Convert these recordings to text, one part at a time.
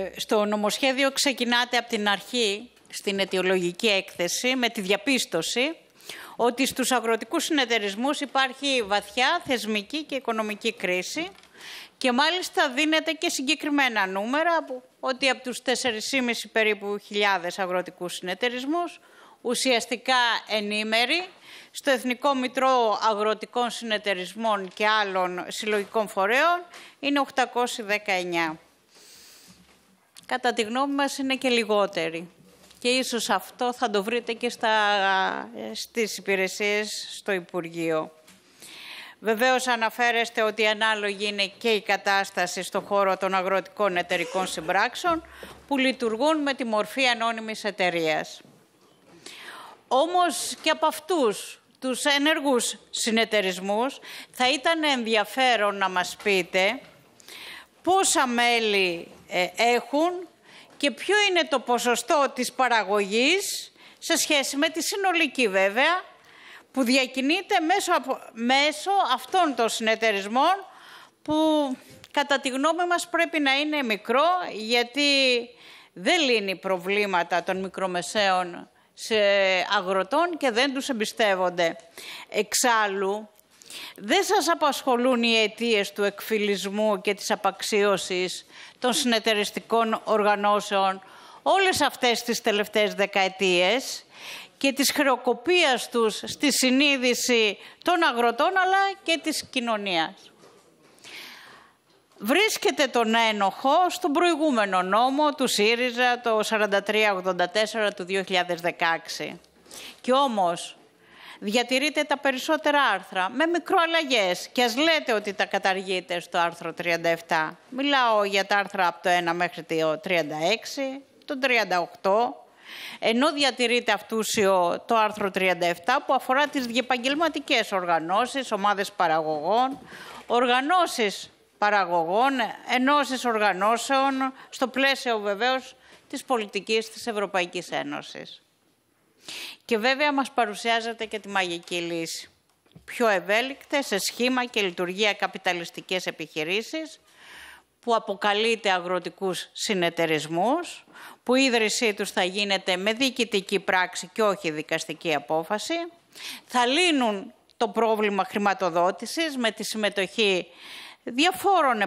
Ε, στο νομοσχέδιο ξεκινάτε από την αρχή, στην αιτιολογική έκθεση, με τη διαπίστωση ότι στους αγροτικούς συνεταιρισμούς υπάρχει βαθιά θεσμική και οικονομική κρίση και μάλιστα δίνεται και συγκεκριμένα νούμερα ότι από τους 4,5 περίπου χιλιάδες αγροτικούς συνεταιρισμούς ουσιαστικά ενήμεροι στο Εθνικό Μητρό Αγροτικών Συνεταιρισμών και άλλων συλλογικών φορέων είναι 819 κατά τη γνώμη μας είναι και λιγότεροι. Και ίσως αυτό θα το βρείτε και στα, ε, στις υπηρεσίες στο Υπουργείο. Βεβαίως αναφέρεστε ότι ανάλογη είναι και η κατάσταση στον χώρο των αγροτικών εταιρικών συμπράξεων που λειτουργούν με τη μορφή ανώνυμης εταιρείας. Όμως και από αυτούς τους ενεργούς συνεταιρισμούς θα ήταν ενδιαφέρον να μας πείτε πόσα μέλη ε, έχουν και ποιο είναι το ποσοστό της παραγωγής σε σχέση με τη συνολική βέβαια που διακινείται μέσω, μέσω αυτών των συνεταιρισμών που κατά τη γνώμη μας πρέπει να είναι μικρό γιατί δεν λύνει προβλήματα των μικρομεσαίων σε αγροτών και δεν τους εμπιστεύονται. Εξάλλου, δεν σας απασχολούν οι αιτίες του εκφυλισμού και της απαξίωσης των συνεταιριστικών οργανώσεων όλες αυτές τις τελευταίες δεκαετίες και της χρεοκοπίας τους στη συνείδηση των αγροτών αλλά και της κοινωνίας. Βρίσκεται τον ένοχο στον προηγούμενο νόμο του ΣΥΡΙΖΑ το 4384 του 2016. Και όμως διατηρείτε τα περισσότερα άρθρα με μικροαλλαγές και ας λέτε ότι τα καταργείτε στο άρθρο 37. Μιλάω για τα άρθρα από το 1 μέχρι το 36, το 38, ενώ διατηρείται αυτούσιο το άρθρο 37 που αφορά τις διεπαγγελματικές οργανώσεις, ομάδες παραγωγών, οργανώσεις παραγωγών, ενώσεις οργανώσεων, στο πλαίσιο βεβαίως της πολιτικής της Ευρωπαϊκής Ένωσης. Και βέβαια μας παρουσιάζεται και τη μαγική λύση. Πιο ευέλικτε σε σχήμα και λειτουργία καπιταλιστικές επιχειρήσεις, που αποκαλείται αγροτικούς συνεταιρισμούς, που η ίδρυσή τους θα γίνεται με διοικητική πράξη και όχι δικαστική απόφαση. Θα λύνουν το πρόβλημα χρηματοδότησης με τη συμμετοχή διαφόρων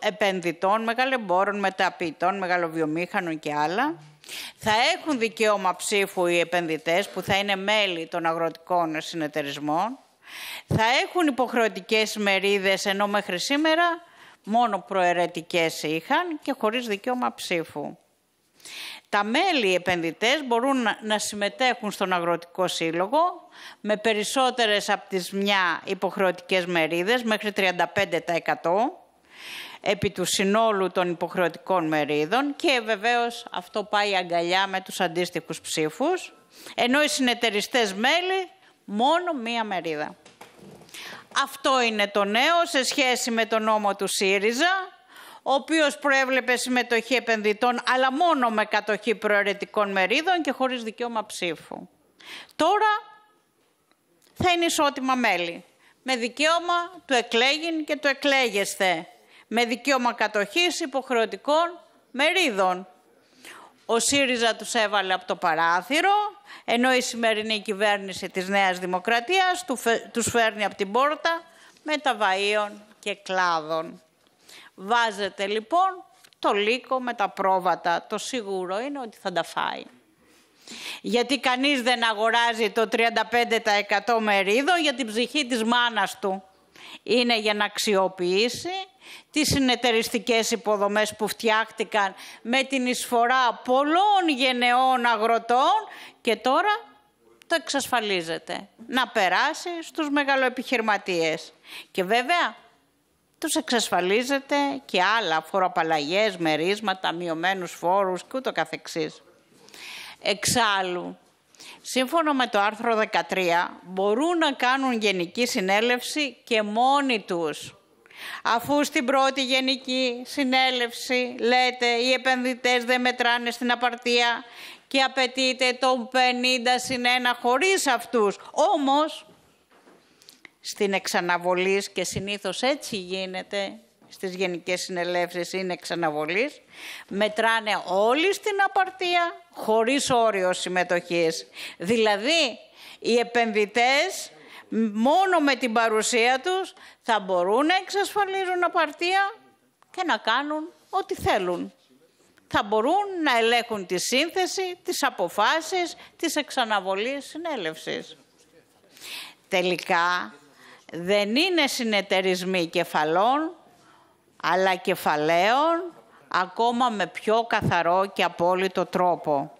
επενδυτών, μεγαλεμπόρων, μεταποιητών, μεγαλοβιομήχανων και άλλα θα έχουν δικαίωμα ψήφου οι επενδυτές που θα είναι μέλη των αγροτικών συνεταιρισμών. Θα έχουν υποχρεωτικές μερίδες ενώ μέχρι σήμερα μόνο προαιρετικές είχαν και χωρίς δικαίωμα ψήφου. Τα μέλη επενδυτές μπορούν να συμμετέχουν στον Αγροτικό Σύλλογο με περισσότερες από τις μια υποχρεωτικές μερίδες, μέχρι 35% επί του συνόλου των υποχρεωτικών μερίδων και βεβαίως αυτό πάει αγκαλιά με τους αντίστοιχους ψήφους, ενώ οι συνεταιριστές μέλη μόνο μία μερίδα. Αυτό είναι το νέο σε σχέση με τον νόμο του ΣΥΡΙΖΑ, ο οποίος προέβλεπε συμμετοχή επενδυτών, αλλά μόνο με κατοχή προαιρετικών μερίδων και χωρίς δικαίωμα ψήφου. Τώρα θα είναι ισότιμα μέλη, με δικαίωμα του εκλέγην και του εκλέγεσθε με δικαίωμα κατοχής υποχρεωτικών μερίδων. Ο ΣΥΡΙΖΑ τους έβαλε από το παράθυρο, ενώ η σημερινή κυβέρνηση της Νέας Δημοκρατίας τους φέρνει από την πόρτα με τα βαΐων και κλάδων. Βάζεται λοιπόν το λύκο με τα πρόβατα. Το σίγουρο είναι ότι θα τα φάει. Γιατί κανείς δεν αγοράζει το 35% μερίδο για την ψυχή της μάνας του. Είναι για να αξιοποιήσει τις συνεταιριστικές υποδομές που φτιάχτηκαν με την εισφορά πολλών γενεών αγροτών και τώρα το εξασφαλίζεται. Να περάσει στους μεγαλοεπιχειρηματίες. Και βέβαια, τους εξασφαλίζεται και άλλα φοροαπαλλαγές, μερίσματα, μειωμένους φόρους και ούτω καθεξής. Εξάλλου, σύμφωνα με το άρθρο 13, μπορούν να κάνουν γενική συνέλευση και μόνοι τους. Αφού στην πρώτη γενική συνέλευση λέτε οι επενδυτές δεν μετράνε στην απαρτία και απαιτείται το 50 συν 1 χωρίς αυτούς. Όμως, στην εξαναβολής και συνήθως έτσι γίνεται, στις γενικές συνελεύσεις είναι εξαναβολής, μετράνε όλοι στην απαρτία χωρίς όριο συμμετοχής. Δηλαδή, οι επενδυτές μόνο με την παρουσία τους θα μπορούν να εξασφαλίζουν απαρτία και να κάνουν ό,τι θέλουν. Θα μπορούν να ελέγχουν τη σύνθεση, τις αποφάσεις, τις εξαναβολίες συνέλευσης. Τελικά, δεν είναι συνεταιρισμοί κεφαλών, αλλά κεφαλαίων, ακόμα με πιο καθαρό και απόλυτο τρόπο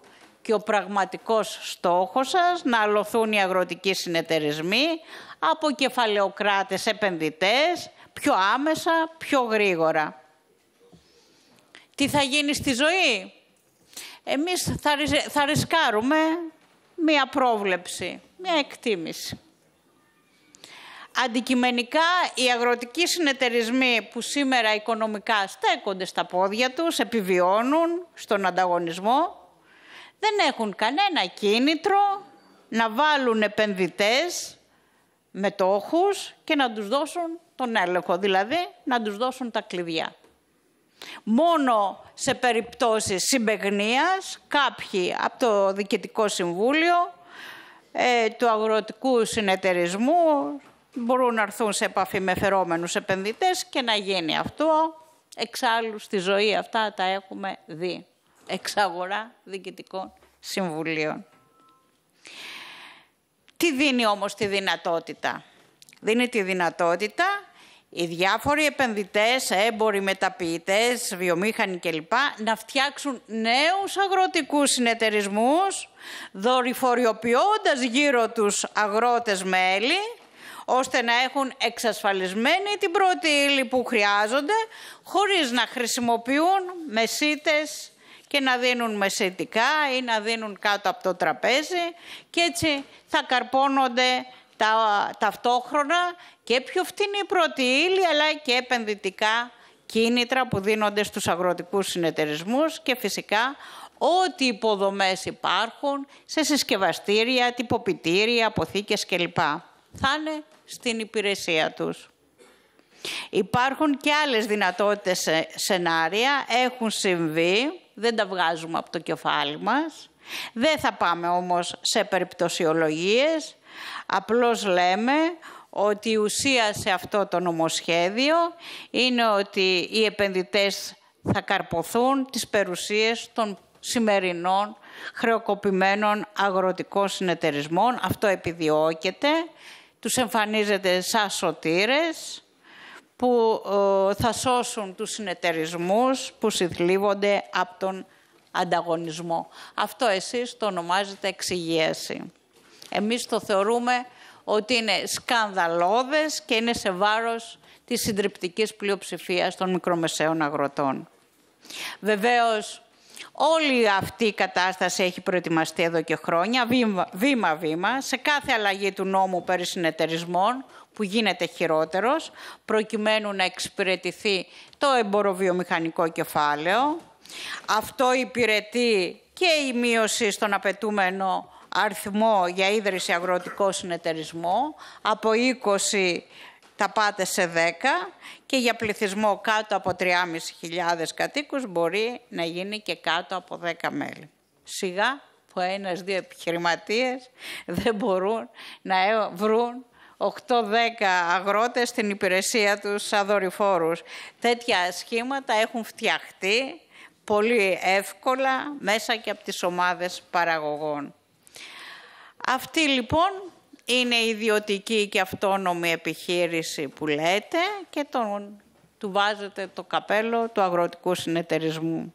και ο πραγματικός στόχος σας να αλωθούν οι αγροτικοί συνεταιρισμοί από κεφαλαιοκράτες επενδυτές πιο άμεσα, πιο γρήγορα. Τι θα γίνει στη ζωή. Εμείς θα, θα ρισκάρουμε μία πρόβλεψη, μία εκτίμηση. Αντικειμενικά, οι αγροτικοί συνεταιρισμοί που σήμερα οικονομικά στέκονται στα πόδια τους, επιβιώνουν στον ανταγωνισμό, δεν έχουν κανένα κίνητρο να βάλουν επενδυτές με και να τους δώσουν τον έλεγχο, δηλαδή να τους δώσουν τα κλειδιά. Μόνο σε περιπτώσεις συμπεγνίας κάποιοι από το Διοικητικό Συμβούλιο ε, του Αγροτικού Συνεταιρισμού μπορούν να έρθουν σε επαφή με φερόμενους επενδυτές και να γίνει αυτό. Εξάλλου στη ζωή αυτά τα έχουμε δει εξαγορά διοικητικών συμβουλίων. Τι δίνει όμως τη δυνατότητα. Δίνει τη δυνατότητα οι διάφοροι επενδυτές, έμποροι, μεταποιητές, βιομήχανοι κλπ. να φτιάξουν νέους αγροτικούς συνεταιρισμούς, δορυφοριοποιώντας γύρω τους αγρότες μέλη, ώστε να έχουν εξασφαλισμένη την πρώτη ύλη που χρειάζονται, χωρίς να χρησιμοποιούν μεσίτες και να δίνουν μεσητικά ή να δίνουν κάτω από το τραπέζι και έτσι θα καρπώνονται τα, ταυτόχρονα και πιο φτηνή πρώτη ύλη αλλά και επενδυτικά κίνητρα που δίνονται στους αγροτικούς συνεταιρισμούς και φυσικά ό,τι υποδομές υπάρχουν σε συσκευαστήρια, τυποποιητήρια, αποθήκες κλπ. Θα είναι στην υπηρεσία τους. Υπάρχουν και άλλες δυνατότητες σενάρια, έχουν συμβεί δεν τα βγάζουμε από το κεφάλι μας. Δεν θα πάμε όμως σε περιπτωσιολογίες, απλώς λέμε ότι η ουσία σε αυτό το νομοσχέδιο είναι ότι οι επενδυτές θα καρποθούν τις περιουσίες των σημερινών χρεοκοπημένων αγροτικών συνεταιρισμών. Αυτό επιδιώκεται. Τους εμφανίζεται σαν σωτήρες που ε, θα σώσουν τους συνεταιρισμούς που συθλίβονται από τον ανταγωνισμό. Αυτό εσείς το ονομάζετε εξυγίαση. Εμείς το θεωρούμε ότι είναι σκανδαλώδες και είναι σε βάρος της συντριπτικής πλειοψηφίας των μικρομεσαίων αγροτών. Βεβαίως, Όλη αυτή η κατάσταση έχει προετοιμαστεί εδώ και χρόνια, βήμα-βήμα, σε κάθε αλλαγή του νόμου περί συνεταιρισμών, που γίνεται χειρότερος, προκειμένου να εξυπηρετηθεί το εμποροβιομηχανικό κεφάλαιο. Αυτό υπηρετεί και η μείωση στον απαιτούμενο αριθμό για ίδρυση αγροτικό συνεταιρισμό από 20 θα πάτε σε 10 και για πληθυσμό κάτω από 3.500 κατοίκους μπορεί να γίνει και κάτω από 10 μέλη. Σιγά που ένας-δύο επιχειρηματίες δεν μπορούν να ε, βρουν 8-10 αγρότες στην υπηρεσία τους σαν δορυφόρους. Τέτοια σχήματα έχουν φτιαχτεί πολύ εύκολα μέσα και από τις ομάδες παραγωγών. Αυτή λοιπόν είναι ιδιωτική και αυτόνομη επιχείρηση που λέτε και τον, του βάζετε το καπέλο του αγροτικού συνεταιρισμού.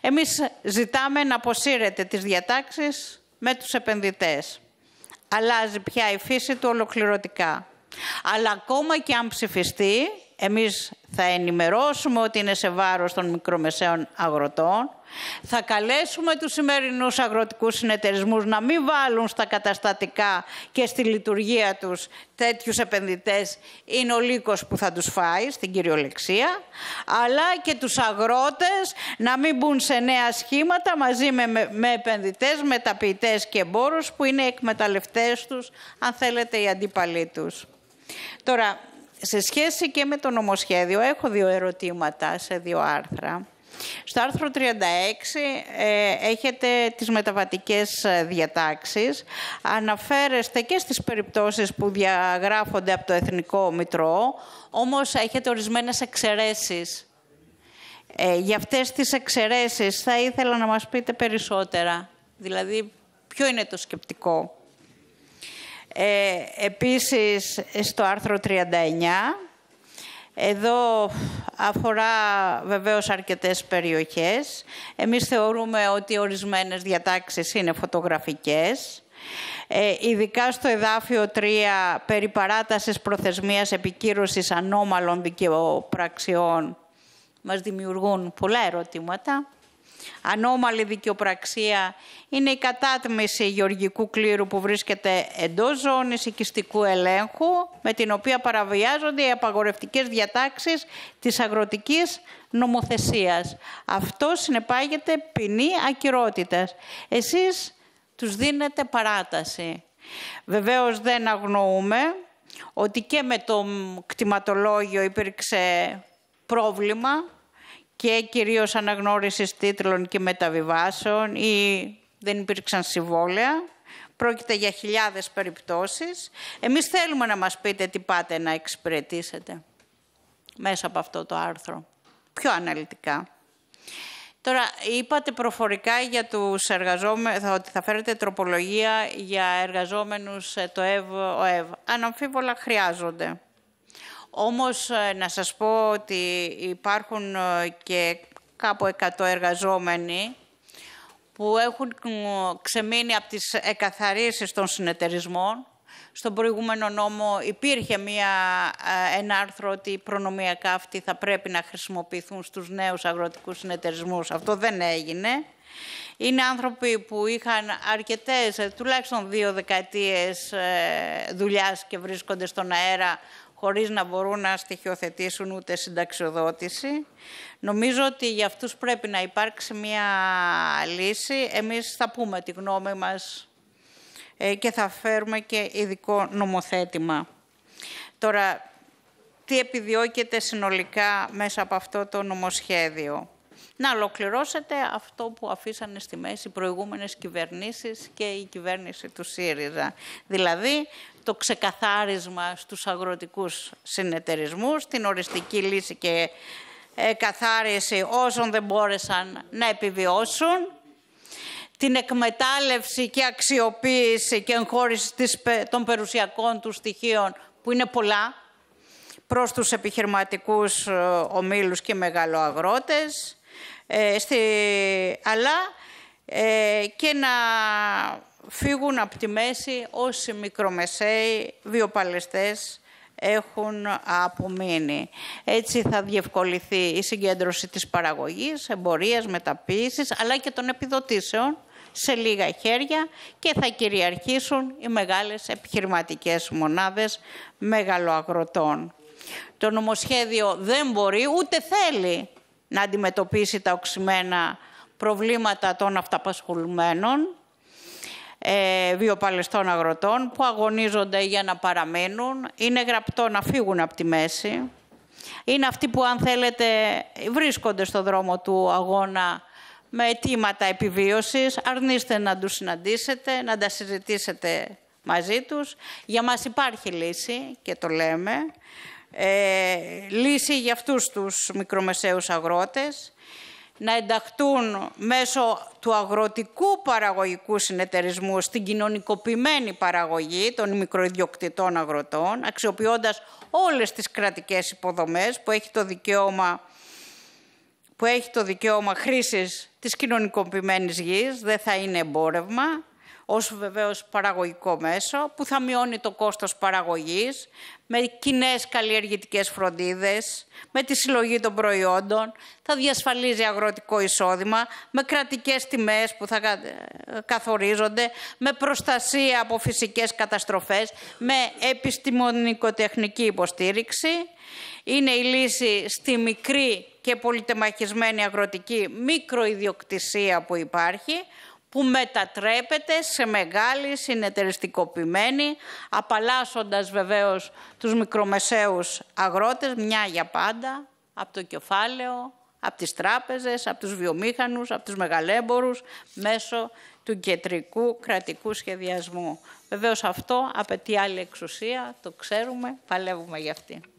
Εμείς ζητάμε να αποσύρετε τις διατάξεις με τους επενδυτές. Αλλάζει πια η φύση του ολοκληρωτικά. Αλλά ακόμα και αν ψηφιστεί, εμείς θα ενημερώσουμε ότι είναι σε βάρος των μικρομεσαίων αγροτών. Θα καλέσουμε τους σημερινούς αγροτικούς συνεταιρισμούς να μην βάλουν στα καταστατικά και στη λειτουργία τους τέτοιους επενδυτές. Είναι ο λύκος που θα τους φάει στην κυριολεξία. Αλλά και τους αγρότες να μην μπουν σε νέα σχήματα μαζί με, με επενδυτές, μεταποιητές και εμπόρους που είναι εκμεταλλευτές τους, αν θέλετε, οι αντίπαλοι τους. Τώρα, σε σχέση και με το νομοσχέδιο, έχω δύο ερωτήματα σε δύο άρθρα. Στο άρθρο 36 ε, έχετε τις μεταβατικές ε, διατάξεις. Αναφέρεστε και στις περιπτώσεις που διαγράφονται από το Εθνικό Μητρό, όμως έχετε ορισμένες εξαιρέσεις. Ε, για αυτές τις εξαιρέσεις θα ήθελα να μας πείτε περισσότερα. Δηλαδή, ποιο είναι το σκεπτικό. Ε, επίσης, στο άρθρο 39, εδώ αφορά βεβαίως αρκετές περιοχές. Εμείς θεωρούμε ότι ορισμένες διατάξεις είναι φωτογραφικές. Ε, ειδικά στο εδάφιο 3 περί παράτασης προθεσμίας επικύρωσης ανώμαλων δικαιοπραξιών μας δημιουργούν πολλά ερωτήματα. Ανώμαλη δικαιοπραξία είναι η κατάτμιση γεωργικού κλήρου που βρίσκεται εντός ζώνης οικιστικού ελέγχου, με την οποία παραβιάζονται οι απαγορευτικές διατάξεις της αγροτικής νομοθεσίας. Αυτό συνεπάγεται ποινή ακυρότητας. Εσείς τους δίνετε παράταση. Βεβαίως δεν αγνοούμε ότι και με το κτηματολόγιο υπήρξε πρόβλημα και κυρίως αναγνώρισης τίτλων και μεταβιβάσεων ή δεν υπήρξαν συμβόλαια. Πρόκειται για χιλιάδες περιπτώσεις. Εμείς θέλουμε να μας πείτε τι πάτε να εξυπηρετήσετε μέσα από αυτό το άρθρο. Πιο αναλυτικά. Τώρα, είπατε προφορικά για τους εργαζόμενους, ότι θα φέρετε τροπολογία για εργαζόμενους ε, το ΕΒ, ο ΕΒ. Αναμφίβολα χρειάζονται. Όμως ε, να σας πω ότι υπάρχουν ε, και κάπου 100 εργαζόμενοι που έχουν ξεμείνει από τις εκαθαρίσεις των συνεταιρισμών. Στον προηγούμενο νόμο υπήρχε μια, ε, ένα άρθρο ότι προνομιακά αυτοί θα πρέπει να χρησιμοποιηθούν στους νέους αγροτικούς συνεταιρισμούς. Αυτό δεν έγινε. Είναι άνθρωποι που είχαν αρκετές, τουλάχιστον δύο δεκαετίες δουλειάς και βρίσκονται στον αέρα χωρίς να μπορούν να στοιχειοθετήσουν ούτε συνταξιοδότηση. Νομίζω ότι για αυτούς πρέπει να υπάρξει μια λύση. Εμείς θα πούμε τη γνώμη μας ε, και θα φέρουμε και ειδικό νομοθέτημα. Τώρα, τι επιδιώκεται συνολικά μέσα από αυτό το νομοσχέδιο να ολοκληρώσετε αυτό που αφήσανε στη μέση οι προηγούμενες κυβερνήσεις και η κυβέρνηση του ΣΥΡΙΖΑ. Δηλαδή, το ξεκαθάρισμα στους αγροτικούς συνεταιρισμούς, την οριστική λύση και ε, καθάριση όσων δεν μπόρεσαν να επιβιώσουν, την εκμετάλλευση και αξιοποίηση και εγχώρηση των περιουσιακών του στοιχείων, που είναι πολλά, προς τους επιχειρηματικούς ε, ομίλους και μεγαλοαγρότες, ε, αλλά ε, και να φύγουν από τη μέση όσοι μικρομεσαίοι βιοπαλαιστές έχουν απομείνει. Έτσι θα διευκολυθεί η συγκέντρωση της παραγωγής, εμπορίας, μεταποίησης, αλλά και των επιδοτήσεων σε λίγα χέρια και θα κυριαρχήσουν οι μεγάλες επιχειρηματικές μονάδες μεγαλοαγροτών. Το νομοσχέδιο δεν μπορεί ούτε θέλει να αντιμετωπίσει τα οξυμένα προβλήματα των αυταπασχολουμένων, ε, βιοπαλαιστών αγροτών, που αγωνίζονται για να παραμείνουν. Είναι γραπτό να φύγουν από τη μέση. Είναι αυτοί που, αν θέλετε, βρίσκονται στο δρόμο του αγώνα με αιτήματα επιβίωσης. Αρνείστε να τους συναντήσετε, να τα συζητήσετε μαζί τους. Για μας υπάρχει λύση και το λέμε ε, λύση για αυτούς τους μικρομεσαίους αγρότες, να ενταχτούν μέσω του αγροτικού παραγωγικού συνεταιρισμού στην κοινωνικοποιημένη παραγωγή των μικροϊδιοκτητών αγροτών, αξιοποιώντας όλες τις κρατικές υποδομές που έχει το δικαίωμα που έχει το δικαίωμα χρήσης της κοινωνικοποιημένης γης, δεν θα είναι εμπόρευμα, ως βεβαίως παραγωγικό μέσο, που θα μειώνει το κόστος παραγωγής, με κοινές καλλιεργητικές φροντίδες, με τη συλλογή των προϊόντων, θα διασφαλίζει αγροτικό εισόδημα, με κρατικές τιμές που θα ε, καθορίζονται, με προστασία από φυσικές καταστροφές, με επιστημονικοτεχνική υποστήριξη. Είναι η λύση στη μικρή και πολυτεμαχισμένη αγροτική μικροϊδιοκτησία που υπάρχει, που μετατρέπεται σε μεγάλη συνεταιριστικοποιημένη, απαλλάσσοντας βεβαίως τους μικρομεσαίους αγρότες, μια για πάντα, από το κεφάλαιο, από τις τράπεζες, από τους βιομήχανους, από τους μεγαλέμπορους, μέσω του κεντρικού κρατικού σχεδιασμού. Βεβαίως αυτό απαιτεί άλλη εξουσία, το ξέρουμε, παλεύουμε γι' αυτή.